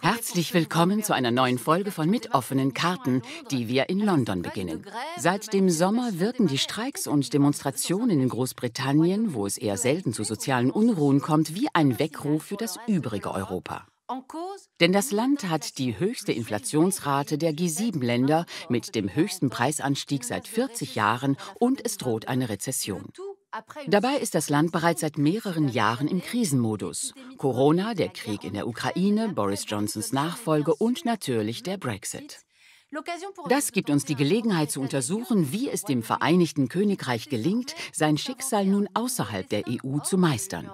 Herzlich willkommen zu einer neuen Folge von Mit offenen Karten, die wir in London beginnen. Seit dem Sommer wirken die Streiks und Demonstrationen in Großbritannien, wo es eher selten zu sozialen Unruhen kommt, wie ein Weckruf für das übrige Europa. Denn das Land hat die höchste Inflationsrate der G7-Länder mit dem höchsten Preisanstieg seit 40 Jahren und es droht eine Rezession. Dabei ist das Land bereits seit mehreren Jahren im Krisenmodus. Corona, der Krieg in der Ukraine, Boris Johnsons Nachfolge und natürlich der Brexit. Das gibt uns die Gelegenheit zu untersuchen, wie es dem Vereinigten Königreich gelingt, sein Schicksal nun außerhalb der e EU zu meistern.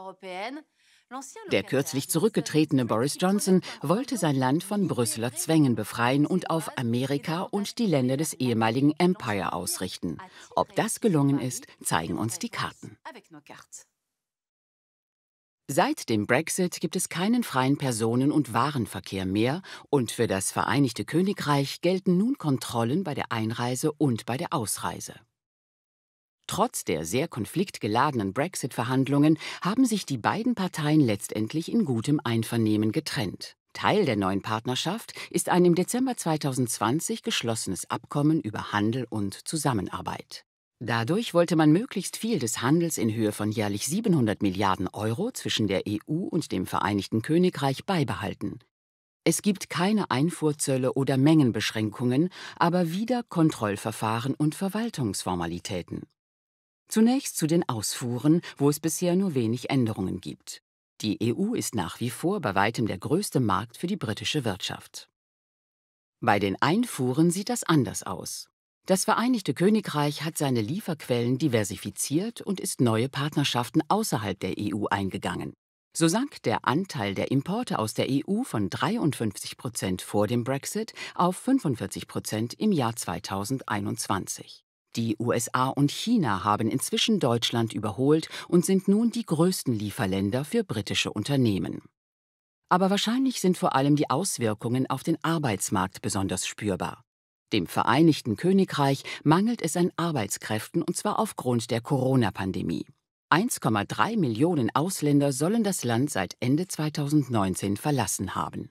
Der kürzlich zurückgetretene Boris Johnson wollte sein Land von Brüsseler Zwängen befreien und auf Amerika und die Länder des ehemaligen Empire ausrichten. Ob das gelungen ist, zeigen uns die Karten. Seit dem Brexit gibt es keinen freien Personen- und Warenverkehr mehr und für das Vereinigte Königreich gelten nun Kontrollen bei der Einreise und bei der Ausreise. Trotz der sehr konfliktgeladenen Brexit-Verhandlungen haben sich die beiden Parteien letztendlich in gutem Einvernehmen getrennt. Teil der neuen Partnerschaft ist ein im Dezember 2020 geschlossenes Abkommen über Handel und Zusammenarbeit. Dadurch wollte man möglichst viel des Handels in Höhe von jährlich 700 Milliarden Euro zwischen der EU und dem Vereinigten Königreich beibehalten. Es gibt keine Einfuhrzölle oder Mengenbeschränkungen, aber wieder Kontrollverfahren und Verwaltungsformalitäten. Zunächst zu den Ausfuhren, wo es bisher nur wenig Änderungen gibt. Die EU ist nach wie vor bei weitem der größte Markt für die britische Wirtschaft. Bei den Einfuhren sieht das anders aus. Das Vereinigte Königreich hat seine Lieferquellen diversifiziert und ist neue Partnerschaften außerhalb der EU eingegangen. So sank der Anteil der Importe aus der EU von 53 Prozent vor dem Brexit auf 45 Prozent im Jahr 2021. Die USA und China haben inzwischen Deutschland überholt und sind nun die größten Lieferländer für britische Unternehmen. Aber wahrscheinlich sind vor allem die Auswirkungen auf den Arbeitsmarkt besonders spürbar. Dem Vereinigten Königreich mangelt es an Arbeitskräften und zwar aufgrund der Corona-Pandemie. 1,3 Millionen Ausländer sollen das Land seit Ende 2019 verlassen haben.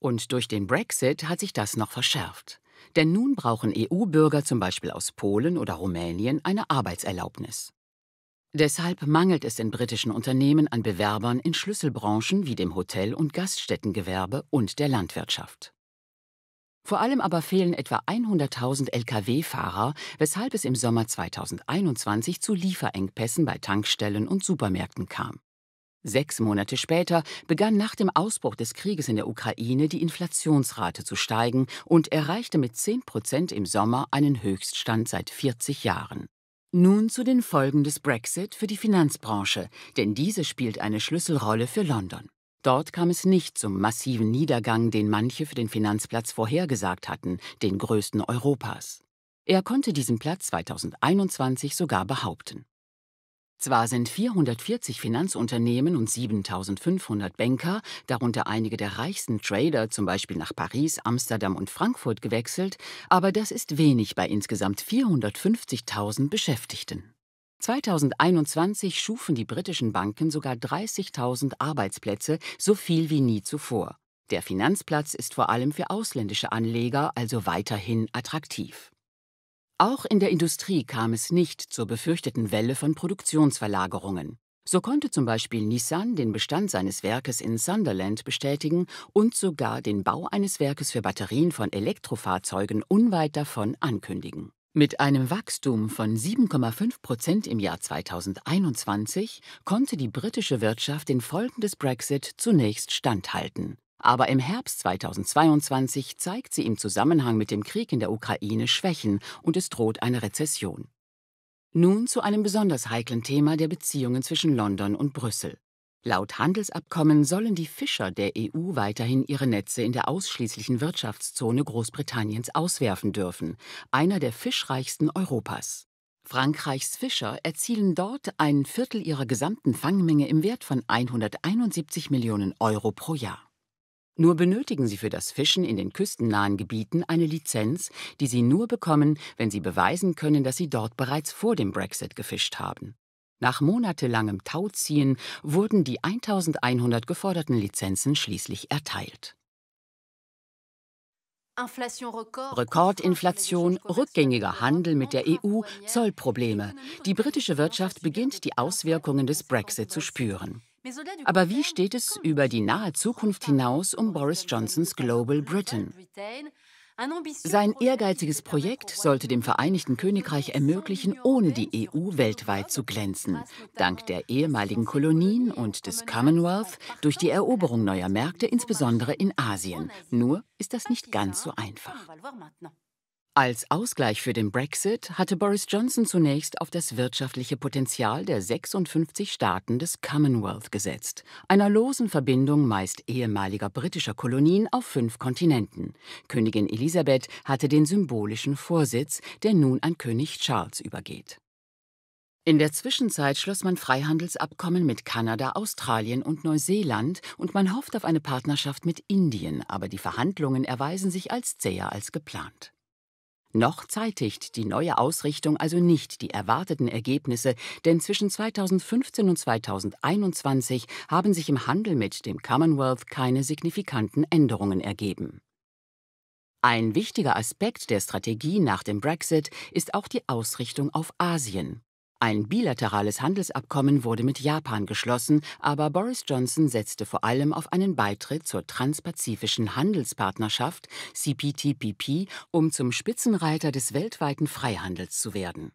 Und durch den Brexit hat sich das noch verschärft. Denn nun brauchen EU-Bürger zum Beispiel aus Polen oder Rumänien eine Arbeitserlaubnis. Deshalb mangelt es in britischen Unternehmen an Bewerbern in Schlüsselbranchen wie dem Hotel- und Gaststättengewerbe und der Landwirtschaft. Vor allem aber fehlen etwa 100.000 Lkw-Fahrer, weshalb es im Sommer 2021 zu Lieferengpässen bei Tankstellen und Supermärkten kam. Sechs Monate später begann nach dem Ausbruch des Krieges in der Ukraine die Inflationsrate zu steigen und erreichte mit 10 Prozent im Sommer einen Höchststand seit 40 Jahren. Nun zu den Folgen des Brexit für die Finanzbranche, denn diese spielt eine Schlüsselrolle für London. Dort kam es nicht zum massiven Niedergang, den manche für den Finanzplatz vorhergesagt hatten, den größten Europas. Er konnte diesen Platz 2021 sogar behaupten. Zwar sind 440 Finanzunternehmen und 7500 Banker, darunter einige der reichsten Trader, zum Beispiel nach Paris, Amsterdam und Frankfurt gewechselt, aber das ist wenig bei insgesamt 450.000 Beschäftigten. 2021 schufen die britischen Banken sogar 30.000 Arbeitsplätze, so viel wie nie zuvor. Der Finanzplatz ist vor allem für ausländische Anleger also weiterhin attraktiv. Auch in der Industrie kam es nicht zur befürchteten Welle von Produktionsverlagerungen. So konnte zum Beispiel Nissan den Bestand seines Werkes in Sunderland bestätigen und sogar den Bau eines Werkes für Batterien von Elektrofahrzeugen unweit davon ankündigen. Mit einem Wachstum von 7,5 Prozent im Jahr 2021 konnte die britische Wirtschaft den Folgen des Brexit zunächst standhalten. Aber im Herbst 2022 zeigt sie im Zusammenhang mit dem Krieg in der Ukraine Schwächen und es droht eine Rezession. Nun zu einem besonders heiklen Thema der Beziehungen zwischen London und Brüssel. Laut Handelsabkommen sollen die Fischer der EU weiterhin ihre Netze in der ausschließlichen Wirtschaftszone Großbritanniens auswerfen dürfen, einer der fischreichsten Europas. Frankreichs Fischer erzielen dort ein Viertel ihrer gesamten Fangmenge im Wert von 171 Millionen Euro pro Jahr. Nur benötigen sie für das Fischen in den küstennahen Gebieten eine Lizenz, die sie nur bekommen, wenn sie beweisen können, dass sie dort bereits vor dem Brexit gefischt haben. Nach monatelangem Tauziehen wurden die 1100 geforderten Lizenzen schließlich erteilt. Rekordinflation, rückgängiger Handel mit der e EU, Zollprobleme. Die britische Wirtschaft beginnt die Auswirkungen des Brexit zu spüren. Aber wie steht es über die nahe Zukunft hinaus um Boris Johnsons Global Britain? Sein ehrgeiziges Projekt sollte dem Vereinigten Königreich ermöglichen, ohne die EU weltweit zu glänzen, dank der ehemaligen Kolonien und des Commonwealth durch die Eroberung neuer Märkte, insbesondere in Asien. Nur ist das nicht ganz so einfach. Als Ausgleich für den Brexit hatte Boris Johnson zunächst auf das wirtschaftliche Potenzial der 56 Staaten des Commonwealth gesetzt, einer losen Verbindung meist ehemaliger britischer Kolonien auf fünf Kontinenten. Königin Elisabeth hatte den symbolischen Vorsitz, der nun an König Charles übergeht. In der Zwischenzeit schloss man Freihandelsabkommen mit Kanada, Australien und Neuseeland und man hofft auf eine Partnerschaft mit Indien, aber die Verhandlungen erweisen sich als zäher als geplant. Noch zeitigt die neue Ausrichtung also nicht die erwarteten Ergebnisse, denn zwischen 2015 und 2021 haben sich im Handel mit dem Commonwealth keine signifikanten Änderungen ergeben. Ein wichtiger Aspekt der Strategie nach dem Brexit ist auch die Ausrichtung auf Asien. Ein bilaterales Handelsabkommen wurde mit Japan geschlossen, aber Boris Johnson setzte vor allem auf einen Beitritt zur Transpazifischen Handelspartnerschaft CPTPP, um zum Spitzenreiter des weltweiten Freihandels zu werden.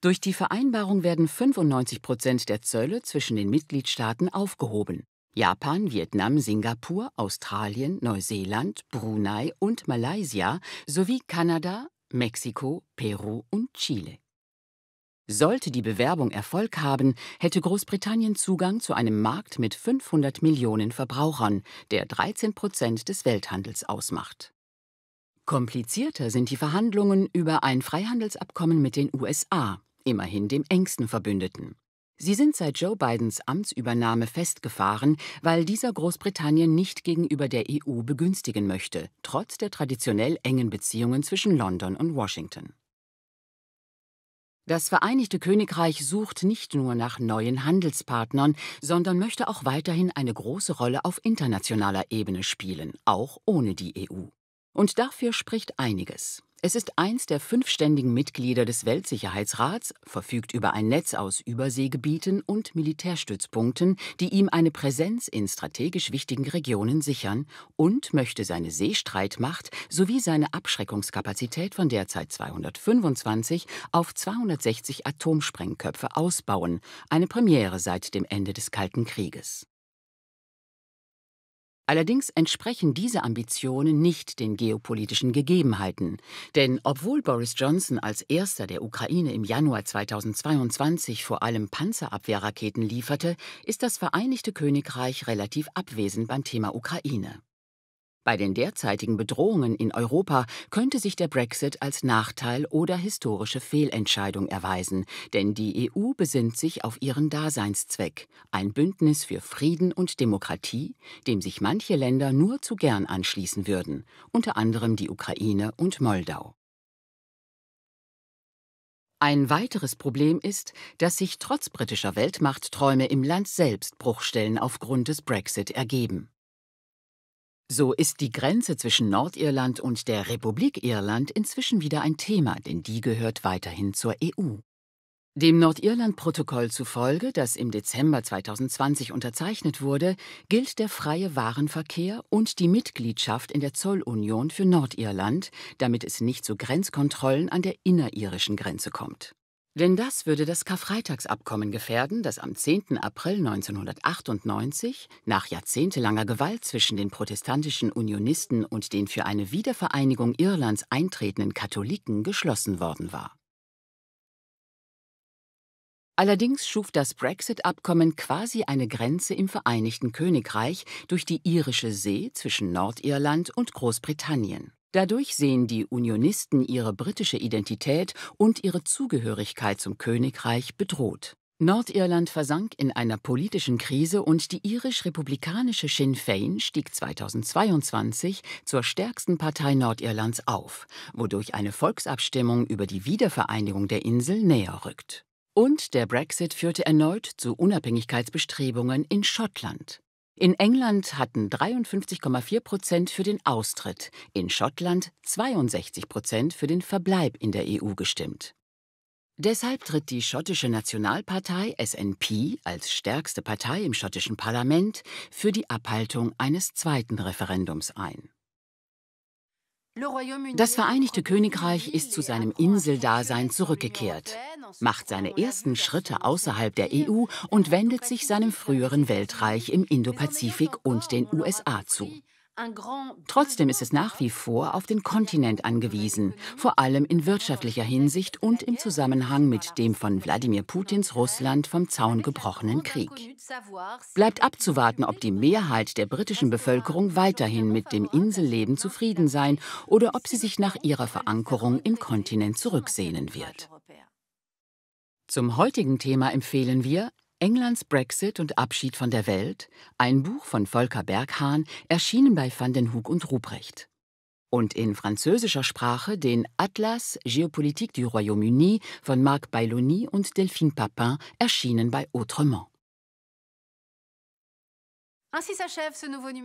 Durch die Vereinbarung werden 95 Prozent der Zölle zwischen den Mitgliedstaaten aufgehoben. Japan, Vietnam, Singapur, Australien, Neuseeland, Brunei und Malaysia sowie Kanada, Mexiko, Peru und Chile. Sollte die Bewerbung Erfolg haben, hätte Großbritannien Zugang zu einem Markt mit 500 Millionen Verbrauchern, der 13 Prozent des Welthandels ausmacht. Komplizierter sind die Verhandlungen über ein Freihandelsabkommen mit den USA, immerhin dem engsten Verbündeten. Sie sind seit Joe Bidens Amtsübernahme festgefahren, weil dieser Großbritannien nicht gegenüber der EU begünstigen möchte, trotz der traditionell engen Beziehungen zwischen London und Washington. Das Vereinigte Königreich sucht nicht nur nach neuen Handelspartnern, sondern möchte auch weiterhin eine große Rolle auf internationaler Ebene spielen, auch ohne die EU. Und dafür spricht einiges. Es ist eins der fünf ständigen Mitglieder des Weltsicherheitsrats, verfügt über ein Netz aus Überseegebieten und Militärstützpunkten, die ihm eine Präsenz in strategisch wichtigen Regionen sichern, und möchte seine Seestreitmacht sowie seine Abschreckungskapazität von derzeit 225 auf 260 Atomsprengköpfe ausbauen, eine Premiere seit dem Ende des Kalten Krieges Allerdings entsprechen diese Ambitionen nicht den geopolitischen Gegebenheiten, denn obwohl Boris Johnson als erster der Ukraine im Januar 2022 vor allem Panzerabwehrraketen lieferte, ist das Vereinigte Königreich relativ abwesend beim Thema Ukraine. Bei den derzeitigen Bedrohungen in Europa könnte sich der Brexit als Nachteil oder historische Fehlentscheidung erweisen, denn die EU besinnt sich auf ihren Daseinszweck, ein Bündnis für Frieden und Demokratie, dem sich manche Länder nur zu gern anschließen würden, unter anderem die Ukraine und Moldau. Ein weiteres Problem ist, dass sich trotz britischer Weltmachtträume im Land selbst Bruchstellen aufgrund des Brexit ergeben. So ist die Grenze zwischen Nordirland und der Republik Irland inzwischen wieder ein Thema, denn die gehört weiterhin zur EU. Dem Nordirland-Protokoll zufolge, das im Dezember 2020 unterzeichnet wurde, gilt der freie Warenverkehr und die Mitgliedschaft in der Zollunion für Nordirland, damit es nicht zu Grenzkontrollen an der inneririschen Grenze kommt denn das würde das Karfreitagsabkommen gefährden, das am 10. April 1998 nach jahrzehntelanger Gewalt zwischen den protestantischen Unionisten und den für eine Wiedervereinigung Irlands eintretenden Katholiken geschlossen worden war. Allerdings schuf das Brexit-Abkommen quasi eine Grenze im Vereinigten Königreich durch die Irische See zwischen Nordirland und Großbritannien. Dadurch sehen die Unionisten ihre britische Identität und ihre Zugehörigkeit zum Königreich bedroht. Nordirland versank in einer politischen Krise und die irisch-republikanische Sinn Fein stieg 2022 zur stärksten Partei Nordirlands auf, wodurch eine Volksabstimmung über die Wiedervereinigung der Insel näher rückt. Und der Brexit führte erneut zu Unabhängigkeitsbestrebungen in Schottland. In England hatten 53,4 Prozent für den Austritt, in Schottland 62 Prozent für den Verbleib in der EU gestimmt. Deshalb tritt die schottische Nationalpartei SNP als stärkste Partei im schottischen Parlament für die Abhaltung eines zweiten Referendums ein das Vereinigte Königreich ist zu seinem Inseldasein zurückgekehrt, macht seine ersten Schritte außerhalb der EU e und wendet sich seinem früheren Weltreich im Indopazifik und den USA zu. Trotzdem ist es nach wie vor auf den Kontinent angewiesen, vor allem in wirtschaftlicher Hinsicht und im Zusammenhang mit dem von Wladimir Putins Russland vom Zaun gebrochenen Krieg. Bleibt abzuwarten, ob die Mehrheit der britischen Bevölkerung weiterhin mit dem Inselleben zufrieden sein oder ob sie sich nach ihrer Verankerung im Kontinent zurücksehnen wird. Zum heutigen Thema empfehlen wir Englands Brexit und Abschied von der Welt, ein Buch von Volker Berghahn, erschienen bei Van den Hug und Ruprecht. Und in französischer Sprache den Atlas Géopolitique du Royaume-Uni von Marc Bailoni und Delphine Papin, erschienen bei Autrement.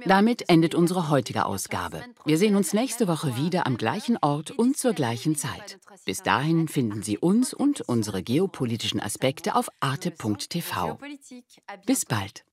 Damit endet unsere heutige Ausgabe. Wir sehen uns nächste Woche wieder am gleichen Ort und zur gleichen Zeit. Bis dahin finden Sie uns und unsere geopolitischen Aspekte auf arte.tv. Bis bald.